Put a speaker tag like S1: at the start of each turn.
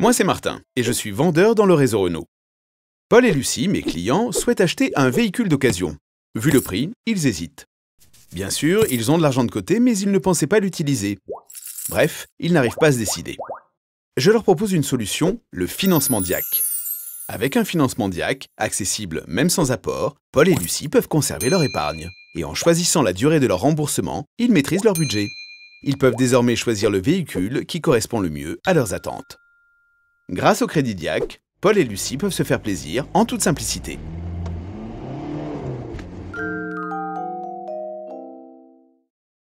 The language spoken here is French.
S1: Moi, c'est Martin et je suis vendeur dans le réseau Renault. Paul et Lucie, mes clients, souhaitent acheter un véhicule d'occasion. Vu le prix, ils hésitent. Bien sûr, ils ont de l'argent de côté, mais ils ne pensaient pas l'utiliser. Bref, ils n'arrivent pas à se décider. Je leur propose une solution, le financement DIAC. Avec un financement DIAC, accessible même sans apport, Paul et Lucie peuvent conserver leur épargne. Et en choisissant la durée de leur remboursement, ils maîtrisent leur budget. Ils peuvent désormais choisir le véhicule qui correspond le mieux à leurs attentes. Grâce au Crédit Diac, Paul et Lucie peuvent se faire plaisir en toute simplicité.